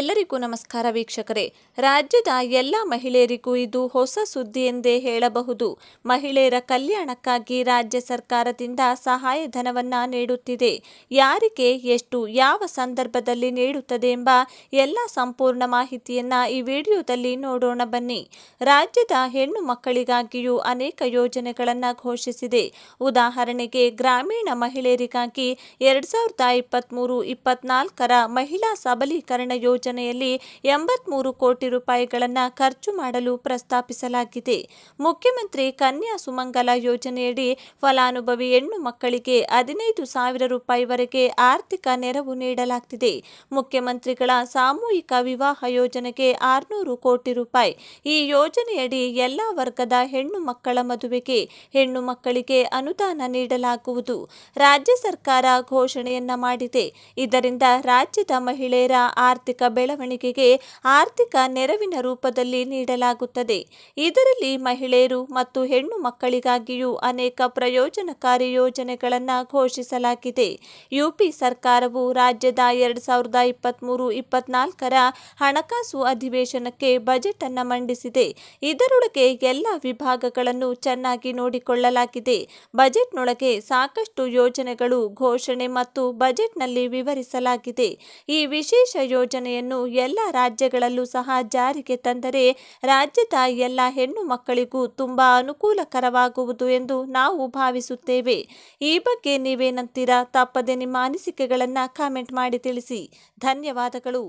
ಎಲ್ಲರಿಗೂ ನಮಸ್ಕಾರ ವೀಕ್ಷಕರೇ ರಾಜ್ಯದ ಎಲ್ಲ ಮಹಿಳೆಯರಿಗೂ ಇದು ಹೊಸ ಸುದ್ದಿ ಎಂದೇ ಹೇಳಬಹುದು ಮಹಿಳೆಯರ ಕಲ್ಯಾಣಕ್ಕಾಗಿ ರಾಜ್ಯ ಸರ್ಕಾರದಿಂದ ಸಹಾಯಧನವನ್ನು ನೀಡುತ್ತಿದೆ ಯಾರಿಗೆ ಎಷ್ಟು ಯಾವ ಸಂದರ್ಭದಲ್ಲಿ ನೀಡುತ್ತದೆ ಎಂಬ ಎಲ್ಲ ಸಂಪೂರ್ಣ ಮಾಹಿತಿಯನ್ನು ಈ ವಿಡಿಯೋದಲ್ಲಿ ನೋಡೋಣ ಬನ್ನಿ ರಾಜ್ಯದ ಹೆಣ್ಣು ಮಕ್ಕಳಿಗಾಗಿಯೂ ಅನೇಕ ಯೋಜನೆಗಳನ್ನು ಘೋಷಿಸಿದೆ ಉದಾಹರಣೆಗೆ ಗ್ರಾಮೀಣ ಮಹಿಳೆಯರಿಗಾಗಿ ಎರಡು ಸಾವಿರದ ಇಪ್ಪತ್ತ್ಮೂರು ಇಪ್ಪತ್ನಾಲ್ಕರ ಮಹಿಳಾ ಸಬಲೀಕರಣ ಯೋಜನೆ ಯೋಜನೆಯಲ್ಲಿ ಎಂಬತ್ಮೂರು ಕೋಟಿ ರೂಪಾಯಿಗಳನ್ನು ಖರ್ಚು ಮಾಡಲು ಪ್ರಸ್ತಾಪಿಸಲಾಗಿದೆ ಮುಖ್ಯಮಂತ್ರಿ ಕನ್ಯಾ ಸುಮಂಗಲ ಯೋಜನೆಯಡಿ ಫಲಾನುಭವಿ ಹೆಣ್ಣು ಮಕ್ಕಳಿಗೆ ಹದಿನೈದು ಸಾವಿರ ರೂಪಾಯಿವರೆಗೆ ಆರ್ಥಿಕ ನೆರವು ನೀಡಲಾಗುತ್ತಿದೆ ಮುಖ್ಯಮಂತ್ರಿಗಳ ಸಾಮೂಹಿಕ ವಿವಾಹ ಯೋಜನೆಗೆ ಆರುನೂರು ಕೋಟಿ ರೂಪಾಯಿ ಈ ಯೋಜನೆಯಡಿ ಎಲ್ಲ ವರ್ಗದ ಹೆಣ್ಣು ಮಕ್ಕಳ ಮದುವೆಗೆ ಹೆಣ್ಣು ಮಕ್ಕಳಿಗೆ ಅನುದಾನ ನೀಡಲಾಗುವುದು ರಾಜ್ಯ ಸರ್ಕಾರ ಘೋಷಣೆಯನ್ನ ಮಾಡಿದೆ ಇದರಿಂದ ರಾಜ್ಯದ ಮಹಿಳೆಯರ ಆರ್ಥಿಕ ಬೆಳವಣಿಗೆಗೆ ಆರ್ಥಿಕ ನೆರವಿನ ರೂಪದಲ್ಲಿ ನೀಡಲಾಗುತ್ತದೆ ಇದರಲ್ಲಿ ಮಹಿಳೆಯರು ಮತ್ತು ಹೆಣ್ಣು ಮಕ್ಕಳಿಗಾಗಿಯೂ ಅನೇಕ ಪ್ರಯೋಜನಕಾರಿ ಯೋಜನೆಗಳನ್ನು ಘೋಷಿಸಲಾಗಿದೆ ಯುಪಿ ಸರ್ಕಾರವು ರಾಜ್ಯದ ಎರಡು ಸಾವಿರದ ಇಪ್ಪತ್ತ್ಮೂರು ಇಪ್ಪತ್ನಾಲ್ಕರ ಹಣಕಾಸು ಅಧಿವೇಶನಕ್ಕೆ ಬಜೆಟ್ ಅನ್ನು ಮಂಡಿಸಿದೆ ಇದರೊಳಗೆ ಎಲ್ಲ ವಿಭಾಗಗಳನ್ನು ಚೆನ್ನಾಗಿ ನೋಡಿಕೊಳ್ಳಲಾಗಿದೆ ಬಜೆಟ್ನೊಳಗೆ ಸಾಕಷ್ಟು ಯೋಜನೆಗಳು ಘೋಷಣೆ ಮತ್ತು ಬಜೆಟ್ನಲ್ಲಿ ವಿವರಿಸಲಾಗಿದೆ ಈ ವಿಶೇಷ ಯೋಜನೆಯ ಯೋಜನೆಯನ್ನು ಎಲ್ಲ ರಾಜ್ಯಗಳಲ್ಲೂ ಸಹ ಜಾರಿಗೆ ತಂದರೆ ರಾಜ್ಯದ ಎಲ್ಲ ಹೆಣ್ಣು ಮಕ್ಕಳಿಗೂ ತುಂಬ ಅನುಕೂಲಕರವಾಗುವುದು ಎಂದು ನಾವು ಭಾವಿಸುತ್ತೇವೆ ಈ ಬಗ್ಗೆ ನೀವೇನಂತೀರಾ ತಪ್ಪದೆ ನಿಮ್ಮ ಅನಿಸಿಕೆಗಳನ್ನು ಕಾಮೆಂಟ್ ಮಾಡಿ ತಿಳಿಸಿ ಧನ್ಯವಾದಗಳು